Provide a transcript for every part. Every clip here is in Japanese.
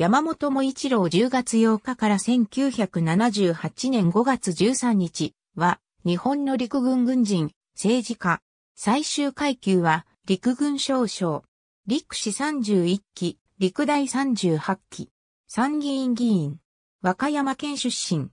山本も一郎10月8日から1978年5月13日は日本の陸軍軍人、政治家。最終階級は陸軍少将。陸士31期、陸大38期。参議院議員。和歌山県出身。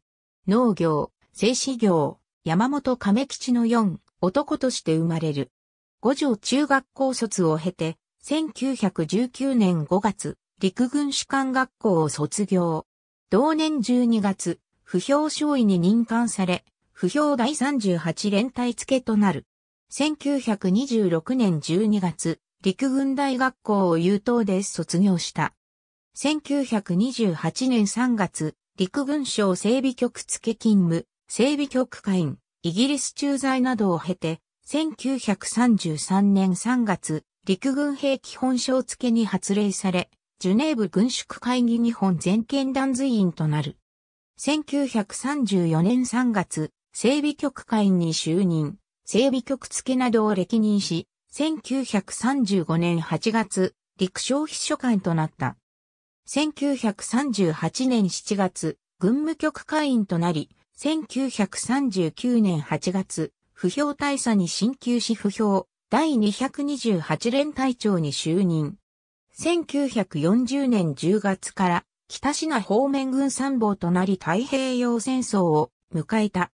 農業、製紙業、山本亀吉の4、男として生まれる。五条中学校卒を経て、1919年5月、陸軍士官学校を卒業。同年12月、不評少尉に任官され、不評第38連隊付となる。1926年12月、陸軍大学校を優等で卒業した。1928年3月、陸軍省整備局付勤務、整備局会員、イギリス駐在などを経て、1933年3月、陸軍兵基本省付に発令され、ジュネーブ軍縮会議日本全権団随員となる。1934年3月、整備局会員に就任、整備局付などを歴任し、1935年8月、陸将秘書官となった。1938年7月、軍務局会員となり、1939年8月、不評大佐に進級し不評、第228連隊長に就任。1940年10月から北品方面軍参謀となり太平洋戦争を迎えた。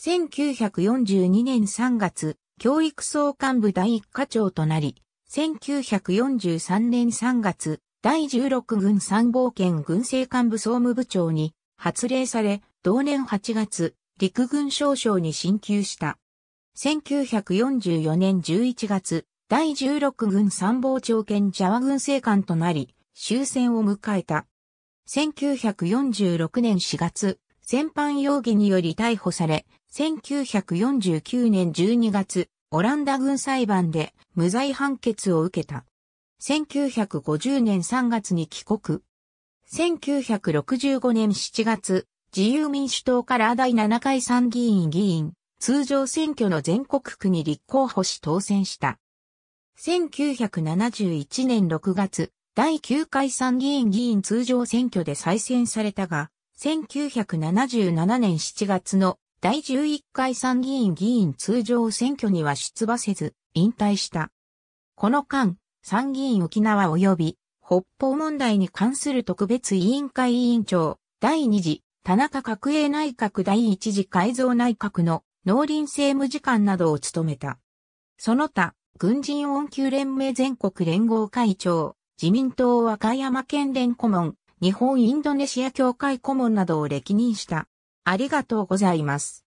1942年3月、教育総幹部第1課長となり、1943年3月、第16軍参謀兼軍政幹部総務部長に発令され、同年8月、陸軍少将に進級した。1944年11月、第16軍参謀長兼ジャワ軍政官となり、終戦を迎えた。1946年4月、戦犯容疑により逮捕され、1949年12月、オランダ軍裁判で無罪判決を受けた。1950年3月に帰国。1965年7月、自由民主党から第7回参議院議員、通常選挙の全国区に立候補し当選した。1971年6月、第9回参議院議員通常選挙で再選されたが、1977年7月の第11回参議院議員通常選挙には出馬せず、引退した。この間、参議院沖縄及び北方問題に関する特別委員会委員長、第2次、田中角栄内閣第1次改造内閣の農林政務次官などを務めた。その他、軍人恩級連盟全国連合会長、自民党和歌山県連顧問、日本インドネシア協会顧問などを歴任した。ありがとうございます。